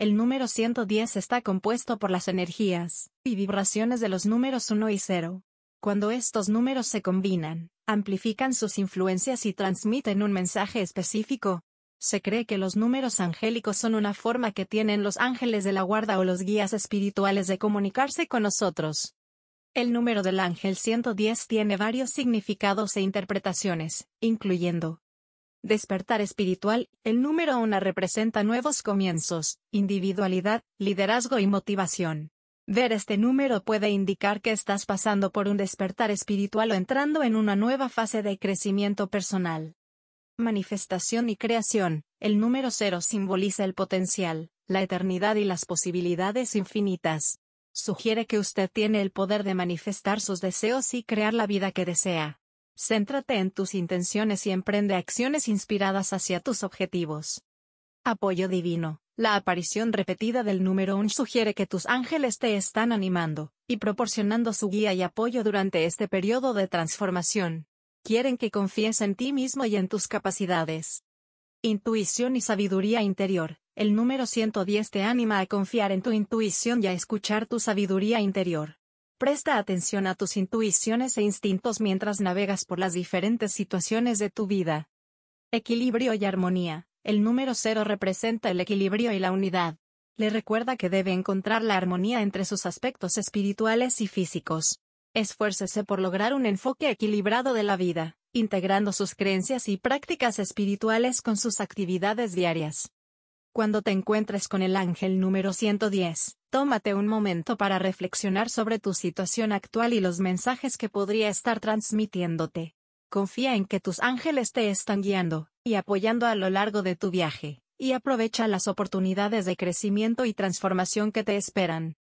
El número 110 está compuesto por las energías y vibraciones de los números 1 y 0. Cuando estos números se combinan, amplifican sus influencias y transmiten un mensaje específico. Se cree que los números angélicos son una forma que tienen los ángeles de la guarda o los guías espirituales de comunicarse con nosotros. El número del ángel 110 tiene varios significados e interpretaciones, incluyendo Despertar espiritual, el número una representa nuevos comienzos, individualidad, liderazgo y motivación. Ver este número puede indicar que estás pasando por un despertar espiritual o entrando en una nueva fase de crecimiento personal. Manifestación y creación, el número cero simboliza el potencial, la eternidad y las posibilidades infinitas. Sugiere que usted tiene el poder de manifestar sus deseos y crear la vida que desea. Céntrate en tus intenciones y emprende acciones inspiradas hacia tus objetivos. Apoyo divino. La aparición repetida del número 1 sugiere que tus ángeles te están animando y proporcionando su guía y apoyo durante este periodo de transformación. Quieren que confíes en ti mismo y en tus capacidades. Intuición y sabiduría interior. El número 110 te anima a confiar en tu intuición y a escuchar tu sabiduría interior. Presta atención a tus intuiciones e instintos mientras navegas por las diferentes situaciones de tu vida. Equilibrio y armonía. El número cero representa el equilibrio y la unidad. Le recuerda que debe encontrar la armonía entre sus aspectos espirituales y físicos. Esfuércese por lograr un enfoque equilibrado de la vida, integrando sus creencias y prácticas espirituales con sus actividades diarias. Cuando te encuentres con el ángel número 110, tómate un momento para reflexionar sobre tu situación actual y los mensajes que podría estar transmitiéndote. Confía en que tus ángeles te están guiando y apoyando a lo largo de tu viaje, y aprovecha las oportunidades de crecimiento y transformación que te esperan.